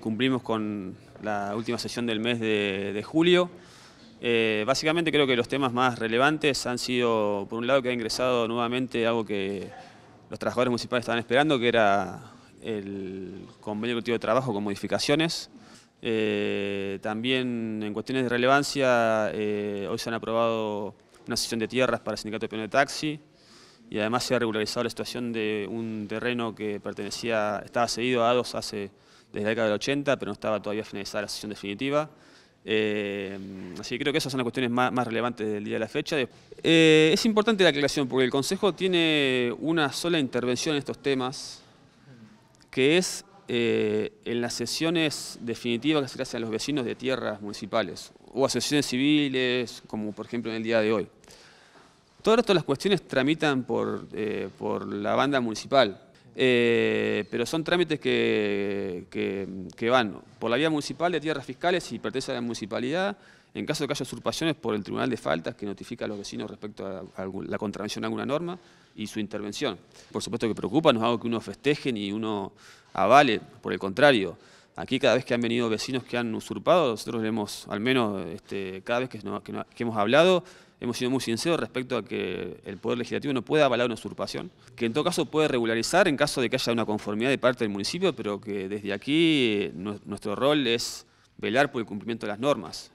cumplimos con la última sesión del mes de, julio. Eh, básicamente creo que los temas más relevantes han sido, por un lado, que ha ingresado nuevamente algo que los trabajadores municipales estaban esperando, que era el convenio colectivo de trabajo con modificaciones. Eh, también en cuestiones de relevancia, eh, hoy se han aprobado una sesión de tierras para el Sindicato de Peones de Taxi y además se ha regularizado la situación de un terreno que pertenecía, estaba cedido a ADOS hace desde la década del 80, pero no estaba todavía finalizada la sesión definitiva. Eh, así que creo que esas son las cuestiones más, relevantes del día de la fecha. Eh, es importante la aclaración porque el Consejo tiene una sola intervención en estos temas, que es eh, en las sesiones definitivas que se hacen a los vecinos de tierras municipales o sesiones civiles, como por ejemplo en el día de hoy. Todas, estas las cuestiones tramitan por, por la banda municipal, eh, pero son trámites que, que, van por la vía municipal de tierras fiscales y pertenecen pertenece a la municipalidad, en caso de que haya usurpaciones por el Tribunal de Faltas que notifica a los vecinos respecto a, la contravención de alguna norma y su intervención. Por supuesto que preocupa, no es algo que uno festeje ni uno avale, por el contrario. Aquí cada vez que han venido vecinos que han usurpado, nosotros hemos, al menos este, cada vez que, hemos hablado, hemos sido muy sinceros respecto a que el Poder Legislativo no puede avalar una usurpación, que en todo caso puede regularizar en caso de que haya una conformidad de parte del municipio, pero que desde aquí eh, nuestro rol es velar por el cumplimiento de las normas.